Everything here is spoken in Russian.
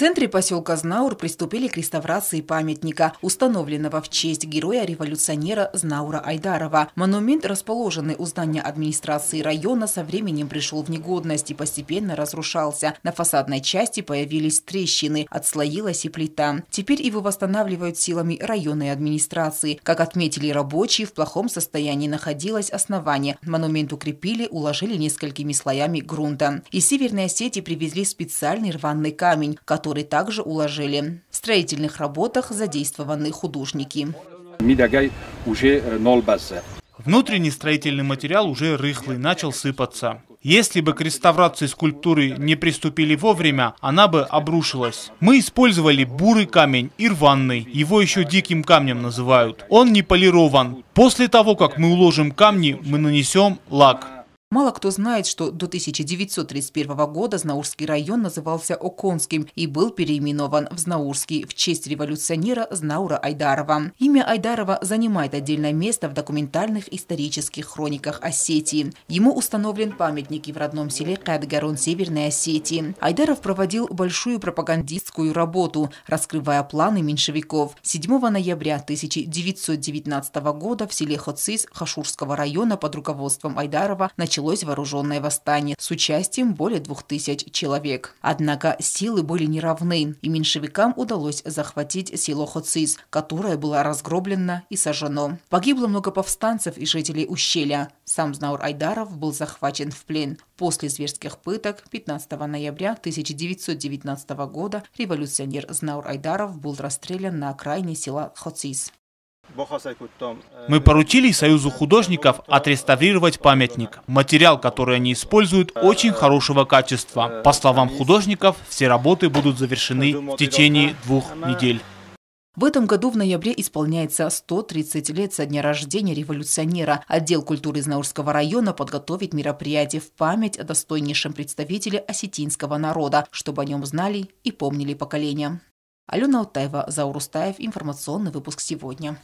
центре поселка Знаур приступили к реставрации памятника, установленного в честь героя-революционера Знаура Айдарова. Монумент, расположенный у здания администрации района, со временем пришел в негодность и постепенно разрушался. На фасадной части появились трещины, отслоилась и плита. Теперь его восстанавливают силами районной администрации. Как отметили рабочие, в плохом состоянии находилось основание. Монумент укрепили, уложили несколькими слоями грунта. Из Северной Осетии привезли специальный рваный камень, который который также уложили. В строительных работах задействованы художники. Э, Внутренний строительный материал уже рыхлый, начал сыпаться. Если бы к реставрации скульптуры не приступили вовремя, она бы обрушилась. Мы использовали бурый камень ирванный, Его еще диким камнем называют. Он не полирован. После того, как мы уложим камни, мы нанесем лак. Мало кто знает, что до 1931 года Знаурский район назывался Оконским и был переименован в Знаурский в честь революционера Знаура Айдарова. Имя Айдарова занимает отдельное место в документальных исторических хрониках Осетии. Ему установлен памятник и в родном селе Кадгарон Северной Осетии. Айдаров проводил большую пропагандистскую работу, раскрывая планы меньшевиков. 7 ноября 1919 года в селе Хоцис Хашурского района под руководством Айдарова начал началось вооруженное восстание с участием более двух тысяч человек. Однако силы были неравны, и меньшевикам удалось захватить село Хоцис, которое было разгроблено и сожжено. Погибло много повстанцев и жителей ущелья. Сам Знаур Айдаров был захвачен в плен. После зверских пыток 15 ноября 1919 года революционер Знаур Айдаров был расстрелян на окраине села Хоцис. Мы поручили Союзу художников отреставрировать памятник. Материал, который они используют, очень хорошего качества. По словам художников, все работы будут завершены в течение двух недель. В этом году в ноябре исполняется 130 лет со дня рождения революционера. Отдел культуры Знаурского района подготовит мероприятие в память о достойнейшем представителе осетинского народа, чтобы о нем знали и помнили поколения. Алена Алтаева, Заурустаев, информационный выпуск сегодня.